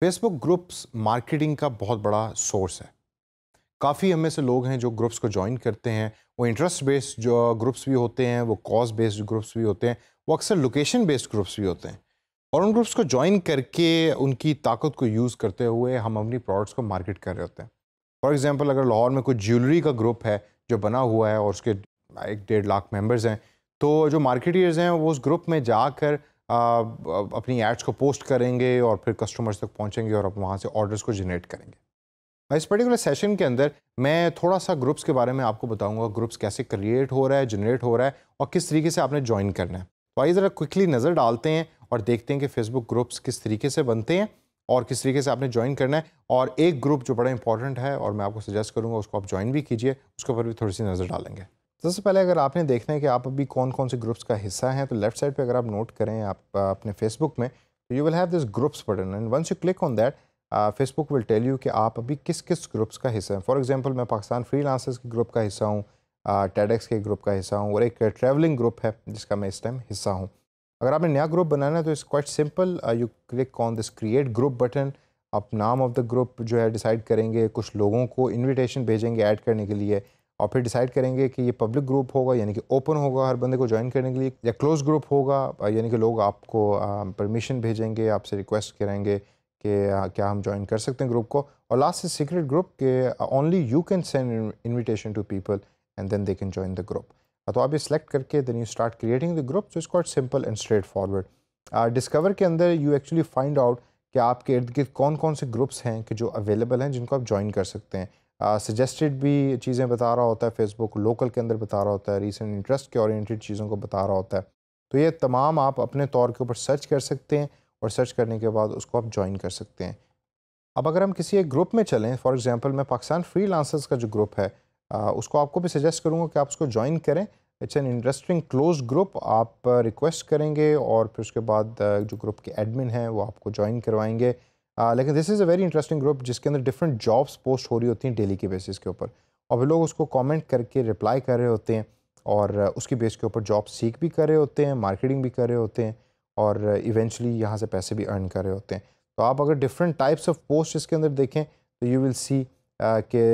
Facebook groups marketing का बहुत बड़ा सोर्स है काफ़ी हमें से लोग हैं जो ग्रुप्स को ज्वाइन करते हैं वो इंटरेस्ट बेस्ड जो ग्रुप्स भी होते हैं वो कॉज बेस्ड ग्रुप्स भी होते हैं वो अक्सर लोकेशन बेस्ड ग्रुप्स भी होते हैं और उन ग्रुप्स को ज्वाइन करके उनकी ताकत को यूज़ करते हुए हम अपनी प्रोडक्ट्स को मार्केट कर रहे होते हैं फॉर एग्ज़ाम्पल अगर लाहौर में कोई ज्वेलरी का ग्रुप है जो बना हुआ है और उसके एक डेढ़ लाख मेम्बर्स हैं तो जो मार्केटियर्स हैं वो उस ग्रुप में जाकर अपनी एड्स को पोस्ट करेंगे और फिर कस्टमर्स तक पहुंचेंगे और वहाँ से ऑर्डर्स को जनरेट करेंगे इस पर्टिकुलर सेशन के अंदर मैं थोड़ा सा ग्रुप्स के बारे में आपको बताऊंगा ग्रुप्स कैसे क्रिएट हो रहा है जनरेट हो रहा है और किस तरीके से आपने ज्वाइन करना है तो आइए ज़रा क्विकली नज़र डालते हैं और देखते हैं कि फेसबुक ग्रुप्स किस तरीके से बनते हैं और किस तरीके से आपने ज्वाइन करना है और एक ग्रुप जो बड़ा इंपॉर्टेंट है और मैं आपको सजेस्ट करूँगा उसको आप ज्वाइन भी कीजिए उसके ऊपर भी थोड़ी सी नज़र डालेंगे सबसे पहले अगर आपने देखना है कि आप अभी कौन कौन से ग्रुप्स का हिस्सा हैं तो लेफ्ट साइड पे अगर आप नोट करें आप अपने फेसबुक में तो you will have this groups button and once you click on that Facebook will tell you कि आप अभी किस किस ग्रुप्स का हिस्सा हैं फॉर एग्जांपल मैं पाकिस्तान फ्री के ग्रुप का हिस्सा हूँ टेडेक्स uh, के ग्रुप का हिस्सा हूँ और एक ट्रैवलिंग ग्रुप है जिसका मैं इस टाइम हिस्सा हूँ अगर आपने नया ग्रुप बनाना है तो it's quite simple you click on this create group button आप नाम ऑफ द ग्रुप जो है डिसाइड करेंगे कुछ लोगों को इन्विटेशन भेजेंगे ऐड करने के लिए और फिर डिसाइड करेंगे कि ये पब्लिक ग्रुप होगा यानी कि ओपन होगा हर बंदे को ज्वाइन करने के लिए या क्लोज ग्रुप होगा यानी कि लोग आपको परमिशन भेजेंगे आपसे रिक्वेस्ट करेंगे कि क्या हम ज्वाइन कर सकते हैं ग्रुप को और लास्ट इज़ सीक्रेट ग्रुप के only you can send invitation to people and then they can join the group तो आप ये सिलेक्ट करके then you start creating the group so it's quite simple and straightforward discover के अंदर you actually find out कि आपके इर्द गिर्द कौन कौन से ग्रुप्स हैं कि जो अवेलेबल हैं जिनको आप ज्वाइन कर सकते हैं सजेस्टेड uh, भी चीज़ें बता रहा होता है फेसबुक लोकल के अंदर बता रहा होता है रीसेंट इंटरेस्ट के ओरिएंटेड चीज़ों को बता रहा होता है तो ये तमाम आप अपने तौर के ऊपर सर्च कर सकते हैं और सर्च करने के बाद उसको आप ज्वाइन कर सकते हैं अब अगर हम किसी एक ग्रुप में चलें फॉर एग्ज़ाम्पल मैं पाकिस्तान फ्री का जो ग्रुप है आ, uh, उसको आपको भी सजेस्ट करूँगा कि आप उसको ज्वाइन करें it's an interesting close group आप रिक्वेस्ट करेंगे और फिर उसके बाद uh, जो ग्रुप के एडमिन हैं वो आपको ज्वाइन करवाएंगे लेकिन this is a very interesting group जिसके अंदर डिफरेंट जॉब्स पोस्ट हो रही होती हैं डेली के बेसिस के ऊपर और वे लोग उसको कमेंट करके रिप्लाई कर रहे होते हैं और उसके बेस के ऊपर जॉब सीख भी कर रहे होते हैं मार्केटिंग भी कर रहे होते हैं और इवेंचुअली यहाँ से पैसे भी अर्न कर रहे होते हैं तो आप अगर डिफरेंट टाइप्स ऑफ पोस्ट इसके अंदर देखें तो यू विल सी के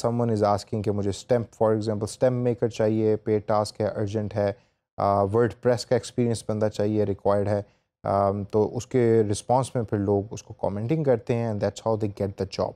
समन इज़ आस्किंग के मुझे stamp for example stamp maker चाहिए पे टास्क है अर्जेंट है वर्ड प्रेस का एक्सपीरियंस बंदा चाहिए रिक्वायर्ड है Um, तो उसके रिस्पॉन्स में फिर लोग उसको कमेंटिंग करते हैं and that's how they get the job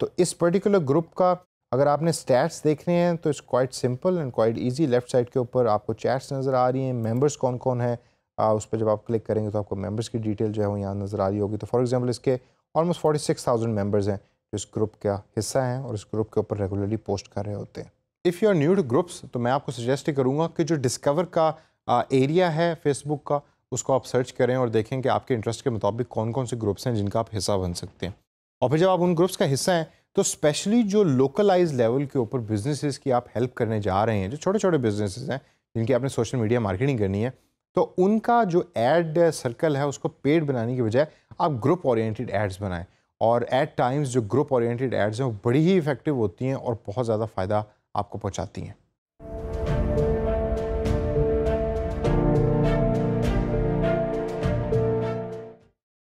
तो इस पर्टिकुलर ग्रुप का अगर आपने स्टैट्स देखने हैं तो it's quite simple and quite easy left side के ऊपर आपको चैट्स नज़र आ रही हैं मेंबर्स कौन कौन है आ, uh, उस पर जब आप क्लिक करेंगे तो आपको मेंबर्स की डिटेल जो है वो यहाँ नज़र आ रही होगी तो फॉर एग्जांपल इसके almost forty six thousand members हैं जो इस ग्रुप का हिस्सा हैं और इस ग्रुप के ऊपर रेगुलरली पोस्ट कर रहे होते हैं if you are new to groups तो मैं आपको सजेस्ट करूँगा कि जो डिस्कवर का एरिया uh, है फेसबुक का उसको आप सर्च करें और देखें कि आपके इंटरेस्ट के मुताबिक कौन कौन से ग्रुप्स हैं जिनका आप हिस्सा बन सकते हैं और फिर जब आप उन ग्रुप्स का हिस्सा हैं तो स्पेशली जो लोकलाइज लेवल के ऊपर बिजनेसेस की आप हेल्प करने जा रहे हैं जो छोटे छोटे बिजनेसेस हैं जिनकी आपने सोशल मीडिया मार्केटिंग करनी है तो उनका जो एड सर्कल है उसको पेड बनाने की बजाय आप ग्रुप ओरिएंटेड एड्स बनाएं और एट टाइम्स जो ग्रुप ओरिएंटेड एड्स हैं वो बड़ी ही इफेक्टिव होती हैं और बहुत ज़्यादा फ़ायदा आपको पहुँचाती हैं